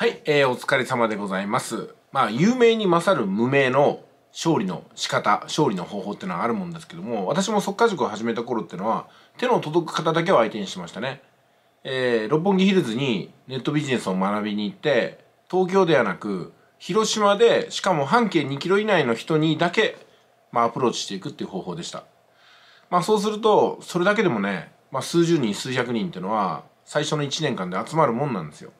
はい、えー、お疲れ様でございます。まあ、有名に勝る無名の勝利の仕方、勝利の方法っていうのはあるもんですけども、私も速稼塾を始めた頃っていうのは、手の届く方だけを相手にしましたね。えー、六本木ヒルズにネットビジネスを学びに行って、東京ではなく、広島で、しかも半径2キロ以内の人にだけ、まあ、アプローチしていくっていう方法でした。まあ、そうすると、それだけでもね、まあ、数十人、数百人っていうのは、最初の1年間で集まるもんなんですよ。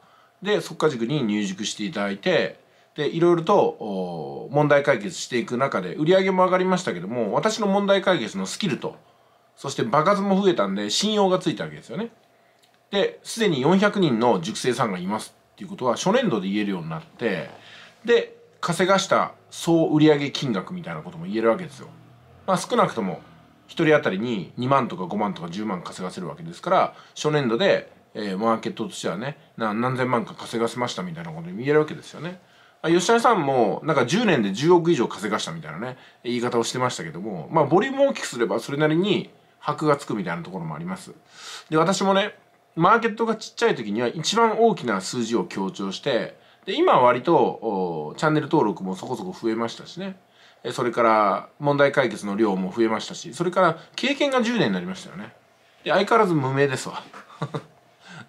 で速稼塾に入塾していただいてでいろいろと問題解決していく中で売り上げも上がりましたけども私の問題解決のスキルとそして場数も増えたんで信用がついたわけですよね。ですでに400人の塾生さんがいますっていうことは初年度で言えるようになってで稼がした総売上金額みたいなことも言えるわけですよ。まあ、少なくとも1人当たりに2万とか5万とか10万稼がせるわけですから初年度でえー、マーケットとしてはね何千万か稼がせましたみたいなことに言えるわけですよね。吉谷さんもなんか10年で10億以上稼がしたみたいなね言い方をしてましたけどもまあボリュームを大きくすればそれなりに箔がつくみたいなところもあります。で私もねマーケットがちっちゃい時には一番大きな数字を強調してで今は割とチャンネル登録もそこそこ増えましたしねそれから問題解決の量も増えましたしそれから経験が10年になりましたよねで相変わらず無名ですわ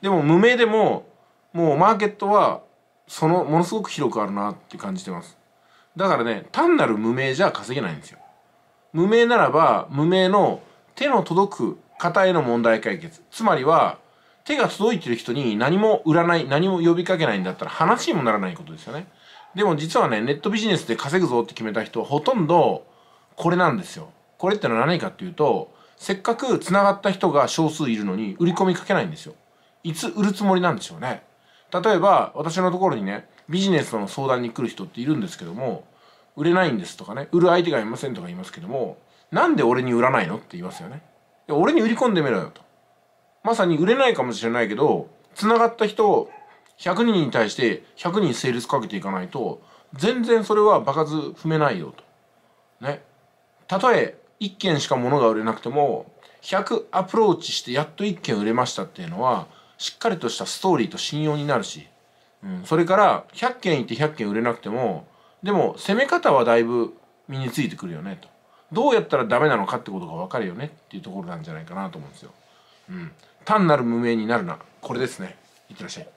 でも無名でももうマーケットはそのものすごく広くあるなって感じてますだからね単なる無名じゃ稼げないんですよ無名ならば無名の手の届く方への問題解決つまりは手が届いてる人に何も売らない何も呼びかけないんだったら話にもならないことですよねでも実はねネットビジネスで稼ぐぞって決めた人はほとんどこれなんですよこれってのは何かっていうとせっかくつながった人が少数いるのに売り込みかけないんですよいつ売るつもりなんでしょうね例えば私のところにねビジネスの相談に来る人っているんですけども売れないんですとかね売る相手がいませんとか言いますけどもなんで俺に売らないのって言いますよね俺に売り込んでみろよとまさに売れないかもしれないけどつながった人100人に対して100人セールスかけていかないと全然それは場数踏めないよとねたとえ1件しか物が売れなくても100アプローチしてやっと1件売れましたっていうのはしっかりとしたストーリーと信用になるし、うん、それから100件いって100件売れなくてもでも攻め方はだいぶ身についてくるよねとどうやったらダメなのかってことが分かるよねっていうところなんじゃないかなと思うんですよ。うん、単なる無名になるなこれですねいってらっしゃい。